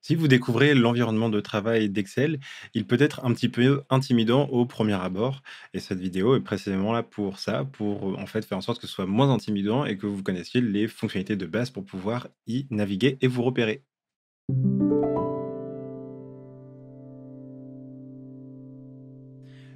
Si vous découvrez l'environnement de travail d'Excel, il peut être un petit peu intimidant au premier abord. Et cette vidéo est précisément là pour ça, pour euh, en fait faire en sorte que ce soit moins intimidant et que vous connaissiez les fonctionnalités de base pour pouvoir y naviguer et vous repérer.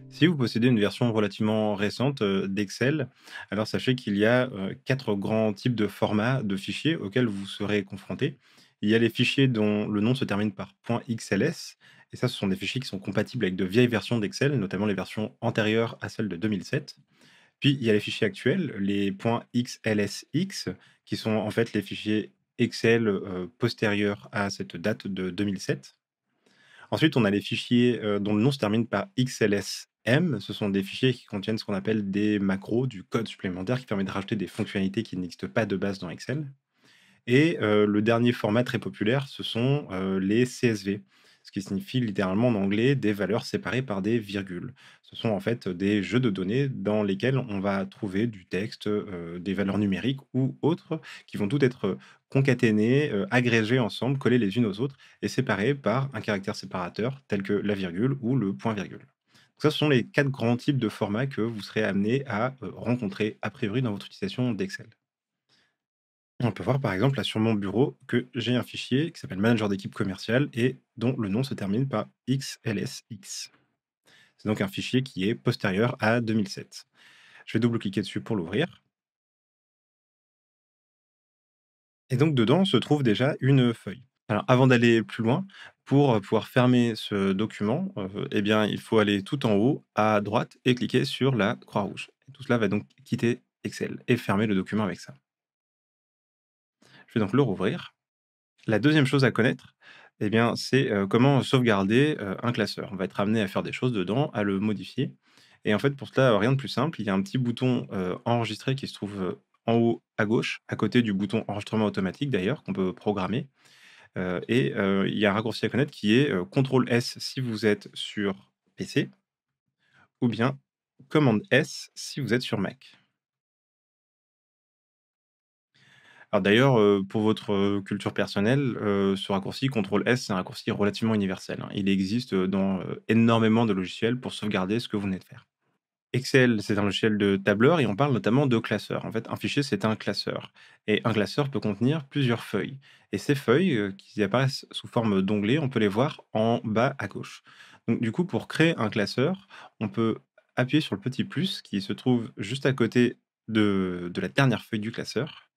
Si vous possédez une version relativement récente euh, d'Excel, alors sachez qu'il y a euh, quatre grands types de formats de fichiers auxquels vous serez confronté. Il y a les fichiers dont le nom se termine par .xls, et ça, ce sont des fichiers qui sont compatibles avec de vieilles versions d'Excel, notamment les versions antérieures à celles de 2007. Puis, il y a les fichiers actuels, les .xlsx, qui sont en fait les fichiers Excel euh, postérieurs à cette date de 2007. Ensuite, on a les fichiers euh, dont le nom se termine par xlsm, ce sont des fichiers qui contiennent ce qu'on appelle des macros, du code supplémentaire qui permet de rajouter des fonctionnalités qui n'existent pas de base dans Excel. Et le dernier format très populaire, ce sont les CSV ce qui signifie littéralement en anglais des valeurs séparées par des virgules. Ce sont en fait des jeux de données dans lesquels on va trouver du texte, des valeurs numériques ou autres qui vont toutes être concaténées, agrégées ensemble, collées les unes aux autres et séparées par un caractère séparateur tel que la virgule ou le point-virgule. ce sont les quatre grands types de formats que vous serez amené à rencontrer a priori dans votre utilisation d'Excel. On peut voir par exemple là sur mon bureau que j'ai un fichier qui s'appelle manager d'équipe commerciale et dont le nom se termine par xlsx. C'est donc un fichier qui est postérieur à 2007. Je vais double-cliquer dessus pour l'ouvrir. Et donc dedans se trouve déjà une feuille. Alors avant d'aller plus loin, pour euh, pouvoir fermer ce document, euh, eh bien, il faut aller tout en haut à droite et cliquer sur la croix rouge. tout cela va donc quitter Excel et fermer le document avec ça. Je vais donc le rouvrir. La deuxième chose à connaître, eh bien, c'est euh, comment sauvegarder euh, un classeur. On va être amené à faire des choses dedans, à le modifier. Et en fait, pour cela, rien de plus simple. Il y a un petit bouton euh, enregistrer qui se trouve en haut à gauche, à côté du bouton enregistrement automatique d'ailleurs, qu'on peut programmer. et il y a un raccourci à connaître qui est CTRL S si vous êtes sur PC, ou bien commande S si vous êtes sur Mac. d'ailleurs, euh, pour votre euh, culture personnelle, euh, ce raccourci Ctrl S, c'est un raccourci relativement universel. Hein. Il existe dans énormément de logiciels pour sauvegarder ce que vous venez de faire. Excel, c'est un logiciel de tableur et on parle notamment de classeur. En fait, un fichier, c'est un classeur. Et un classeur peut contenir plusieurs feuilles. Et ces feuilles qui apparaissent sous forme d'onglets, on peut les voir en bas à gauche. Donc, du coup, pour créer un classeur, on peut appuyer sur le petit plus qui se trouve juste à côté de la dernière feuille du classeur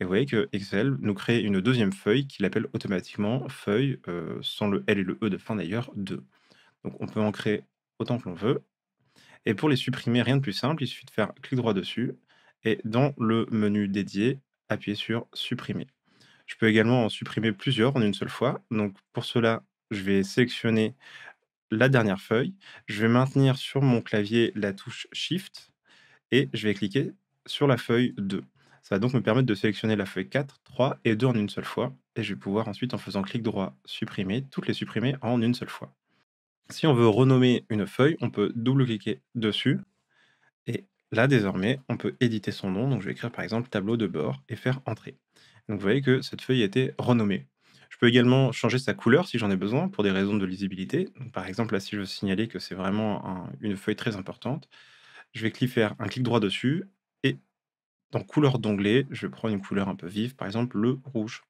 et vous voyez que Excel nous crée une deuxième feuille qu'il appelle automatiquement feuille, euh, sans le L et le E de fin d'ailleurs, 2. Donc on peut en créer autant que l'on veut. Et pour les supprimer, rien de plus simple, il suffit de faire clic droit dessus et dans le menu dédié, appuyer sur supprimer. Je peux également en supprimer plusieurs en une seule fois. Donc pour cela, je vais sélectionner la dernière feuille. Je vais maintenir sur mon clavier la touche Shift et je vais cliquer sur la feuille 2. Ça va donc me permettre de sélectionner la feuille 4, 3 et 2 en une seule fois, et je vais pouvoir ensuite, en faisant clic droit, supprimer, toutes les supprimer en une seule fois. Si on veut renommer une feuille, on peut double-cliquer dessus, et là, désormais, on peut éditer son nom, donc je vais écrire par exemple tableau de bord et faire entrer. Donc vous voyez que cette feuille a été renommée. Je peux également changer sa couleur si j'en ai besoin pour des raisons de lisibilité. par exemple, là, si je veux signaler que c'est vraiment une feuille très importante, je vais faire un clic droit dessus dans couleur d'onglet, je vais prendre une couleur un peu vive, par exemple le rouge.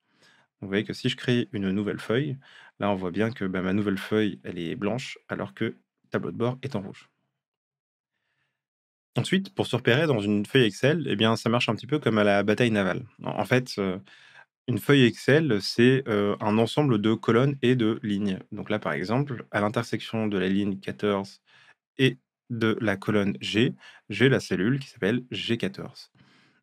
Vous voyez que si je crée une nouvelle feuille, là on voit bien que bah, ma nouvelle feuille elle est blanche alors que tableau de bord est en rouge. Ensuite, pour se repérer dans une feuille Excel, eh bien, ça marche un petit peu comme à la bataille navale. En fait, euh, une feuille Excel, c'est euh, un ensemble de colonnes et de lignes. Donc là, par exemple, à l'intersection de la ligne 14 et de la colonne G, j'ai la cellule qui s'appelle G14.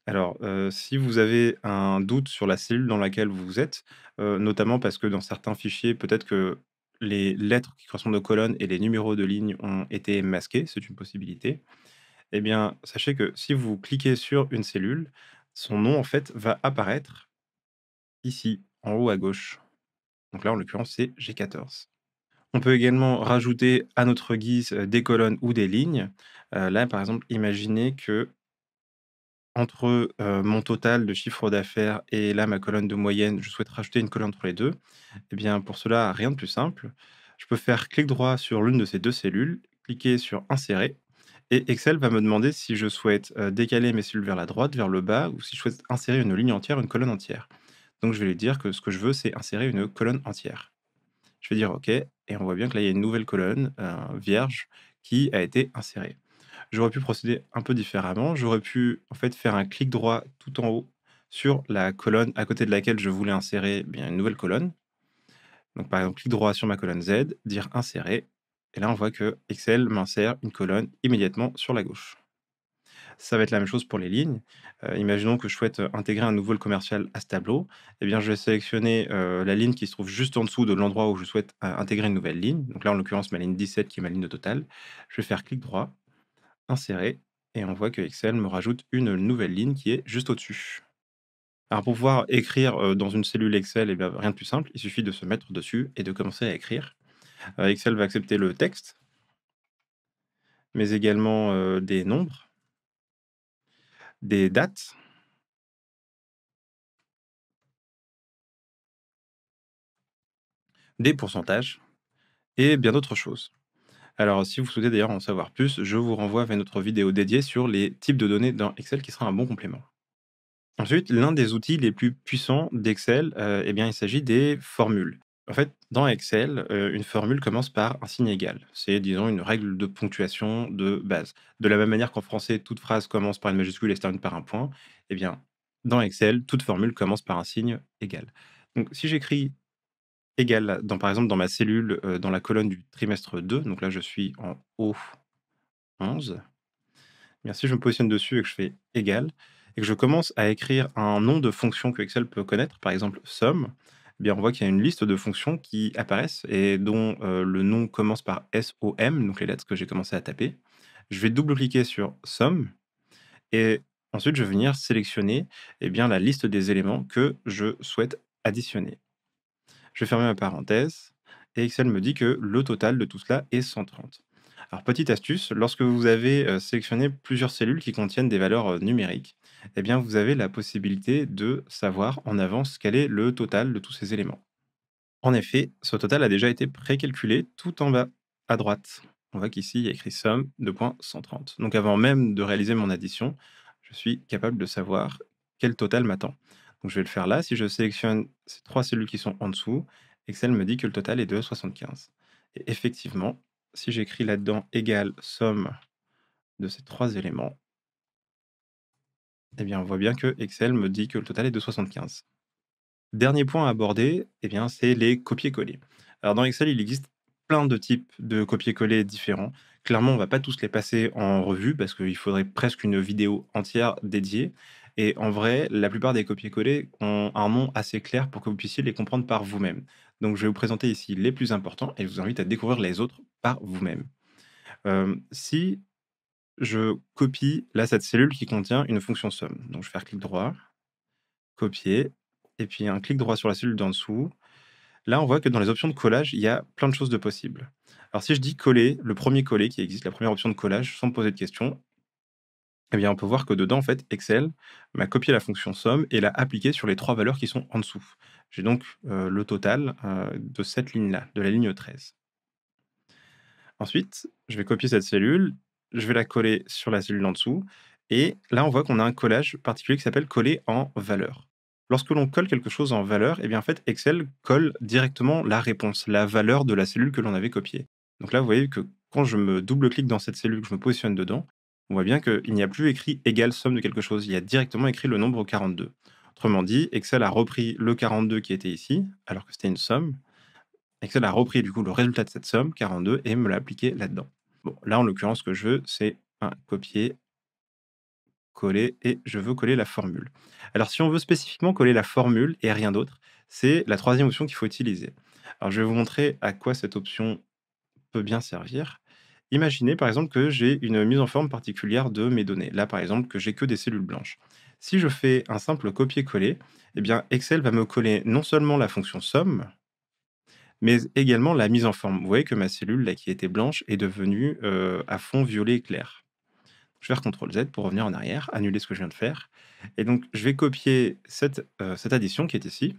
Alors, si vous avez un doute sur la cellule dans laquelle vous êtes, notamment parce que dans certains fichiers, peut-être que les lettres qui correspondent aux colonnes et les numéros de lignes ont été masqués, c'est une possibilité, eh bien, sachez que si vous cliquez sur une cellule, son nom, en fait, va apparaître ici, en haut à gauche. Donc là, en l'occurrence, c'est G14. On peut également rajouter à notre guise des colonnes ou des lignes. là, par exemple, imaginez que entre euh, mon total de chiffre d'affaires et là ma colonne de moyenne, je souhaite rajouter une colonne entre les deux, eh bien pour cela, rien de plus simple. Je peux faire clic droit sur l'une de ces deux cellules, cliquer sur insérer, et Excel va me demander si je souhaite euh, décaler mes cellules vers la droite, vers le bas, ou si je souhaite insérer une ligne entière, une colonne entière. Donc je vais lui dire que ce que je veux, c'est insérer une colonne entière. Je vais dire OK, et on voit bien que là, il y a une nouvelle colonne euh, vierge qui a été insérée j'aurais pu procéder un peu différemment. J'aurais pu en fait faire un clic droit tout en haut sur la colonne à côté de laquelle je voulais insérer eh bien une nouvelle colonne. Donc par exemple, clic droit sur ma colonne Z, dire insérer, et là on voit que Excel m'insère une colonne immédiatement sur la gauche. Ça va être la même chose pour les lignes. Euh, imaginons que je souhaite euh, intégrer un nouveau commercial à ce tableau. Eh bien, je vais sélectionner euh, la ligne qui se trouve juste en dessous de l'endroit où je souhaite intégrer une nouvelle ligne. Donc là, en l'occurrence, ma ligne 17 qui est ma ligne de total. Je vais faire clic droit insérer, et on voit que Excel me rajoute une nouvelle ligne qui est juste au-dessus. Alors pour pouvoir écrire dans une cellule Excel, eh rien de plus simple, il suffit de se mettre dessus et de commencer à écrire. Euh, Excel va accepter le texte, mais également des nombres, des dates, des pourcentages et bien d'autres choses. Alors, si vous souhaitez d'ailleurs en savoir plus, je vous renvoie vers notre vidéo dédiée sur les types de données dans Excel qui sera un bon complément. Ensuite, l'un des outils les plus puissants d'Excel, euh, eh bien, il s'agit des formules. En fait, dans Excel, euh, une formule commence par un signe égal. C'est, disons, une règle de ponctuation de base. De la même manière qu'en français, toute phrase commence par une majuscule et se termine par un point, eh bien, dans Excel, toute formule commence par un signe égal. Donc, si j'écris égal dans, par exemple, dans ma cellule, euh, dans la colonne du trimestre 2, donc là je suis en O11, merci si je me positionne dessus et que je fais égal, et que je commence à écrire un nom de fonction que Excel peut connaître, par exemple somme eh bien, on voit qu'il y a une liste de fonctions qui apparaissent et dont euh, le nom commence par SOM, donc les lettres que j'ai commencé à taper. Je vais double-cliquer sur somme et ensuite je vais venir sélectionner eh bien, la liste des éléments que je souhaite additionner. Je fermer ma parenthèse et Excel me dit que le total de tout cela est 130. Alors, petite astuce, lorsque vous avez euh, sélectionné plusieurs cellules qui contiennent des valeurs euh, numériques, eh bien, vous avez la possibilité de savoir en avance quel est le total de tous ces éléments. En effet, ce total a déjà été précalculé tout en bas à droite. On voit qu'ici, il y a écrit somme de points 130. Donc, avant même de réaliser mon addition, je suis capable de savoir quel total m'attend je vais le faire là. Si je sélectionne ces trois cellules qui sont en dessous, Excel me dit que le total est de 75. Et effectivement, si j'écris là-dedans égale somme de ces trois éléments, eh bien, on voit bien que Excel me dit que le total est de 75. Dernier point à aborder, eh bien, c'est les copier-coller. Alors, dans Excel, il existe plein de types de copier-coller différents. Clairement, on ne va pas tous les passer en revue parce qu'il faudrait presque une vidéo entière dédiée. Et en vrai, la plupart des copier-coller ont un nom assez clair pour que vous puissiez les comprendre par vous-même. Donc je vais vous présenter ici les plus importants et je vous invite à découvrir les autres par vous-même. Euh, si je copie là cette cellule qui contient une fonction somme, donc je vais faire clic droit, copier, et puis un clic droit sur la cellule d'en dessous, là on voit que dans les options de collage, il y a plein de choses de possibles. Alors si je dis coller, le premier coller qui existe, la première option de collage, sans me poser de questions, eh bien, on peut voir que dedans, en fait, Excel m'a copié la fonction somme et l'a appliquée sur les trois valeurs qui sont en dessous. J'ai donc euh, le total euh, de cette ligne-là, de la ligne 13. Ensuite, je vais copier cette cellule, je vais la coller sur la cellule en dessous, et là, on voit qu'on a un collage particulier qui s'appelle coller en valeur. Lorsque l'on colle quelque chose en valeur, eh bien, fait, Excel colle directement la réponse, la valeur de la cellule que l'on avait copiée. Donc là, vous voyez que quand je me double-clique dans cette cellule, que je me positionne dedans, on voit bien qu'il n'y a plus écrit égale somme de quelque chose, il y a directement écrit le nombre 42. Autrement dit, Excel a repris le 42 qui était ici, alors que c'était une somme. Excel a repris du coup le résultat de cette somme, 42, et me l'a appliqué là-dedans. Bon, là en l'occurrence, ce que je veux, c'est un copier, coller, et je veux coller la formule. Alors si on veut spécifiquement coller la formule et rien d'autre, c'est la troisième option qu'il faut utiliser. Alors je vais vous montrer à quoi cette option peut bien servir. Imaginez par exemple que j'ai une mise en forme particulière de mes données. Là par exemple que j'ai que des cellules blanches. Si je fais un simple copier-coller, eh bien Excel va me coller non seulement la fonction somme, mais également la mise en forme. Vous voyez que ma cellule là qui était blanche est devenue euh, à fond violet clair. Je vais faire CTRL Z pour revenir en arrière, annuler ce que je viens de faire. Et donc je vais copier cette, euh, cette addition qui est ici,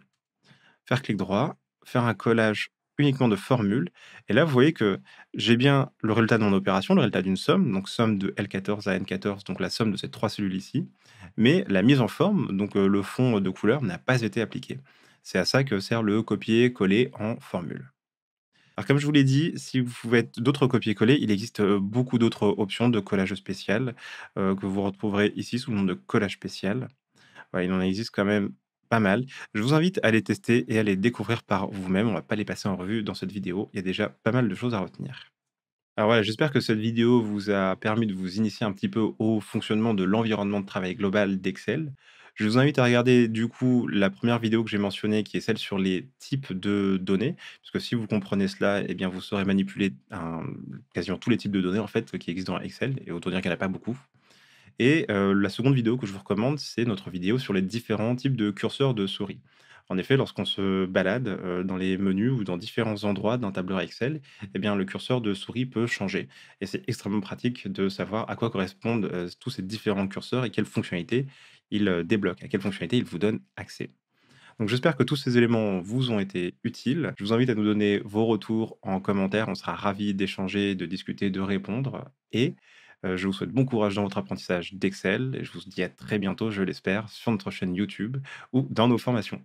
faire clic droit, faire un collage uniquement de formule. Et là, vous voyez que j'ai bien le résultat de mon opération, le résultat d'une somme, donc somme de L14 à N14, donc la somme de ces trois cellules ici. Mais la mise en forme, donc euh, le fond de couleur, n'a pas été appliqué. C'est à ça que sert le copier-coller en formule. Alors comme je vous l'ai dit, si vous faites d'autres copier-coller, il existe euh, beaucoup d'autres options de collage spécial euh, que vous retrouverez ici sous le nom de collage spécial. il en existe quand même pas mal. Je vous invite à les tester et à les découvrir par vous-même. On ne va pas les passer en revue dans cette vidéo. Il y a déjà pas mal de choses à retenir. Alors voilà, j'espère que cette vidéo vous a permis de vous initier un petit peu au fonctionnement de l'environnement de travail global d'Excel. Je vous invite à regarder du coup la première vidéo que j'ai mentionnée, qui est celle sur les types de données, parce que si vous comprenez cela, eh bien vous saurez manipuler quasiment tous les types de données en fait qui existent dans Excel, et autant dire qu'il n'y en a pas beaucoup. Et la seconde vidéo que je vous recommande, c'est notre vidéo sur les différents types de curseurs de souris. En effet, lorsqu'on se balade dans les menus ou dans différents endroits d'un tableur Excel, eh bien, le curseur de souris peut changer. Et c'est extrêmement pratique de savoir à quoi correspondent tous ces différents curseurs et quelles fonctionnalités ils débloquent, à quelles fonctionnalités ils vous donnent accès. Donc j'espère que tous ces éléments vous ont été utiles. Je vous invite à nous donner vos retours en commentaire. On sera ravis d'échanger, de discuter, de répondre. Et euh, je vous souhaite bon courage dans votre apprentissage d'Excel et je vous dis à très bientôt, je l'espère, sur notre chaîne YouTube ou dans nos formations.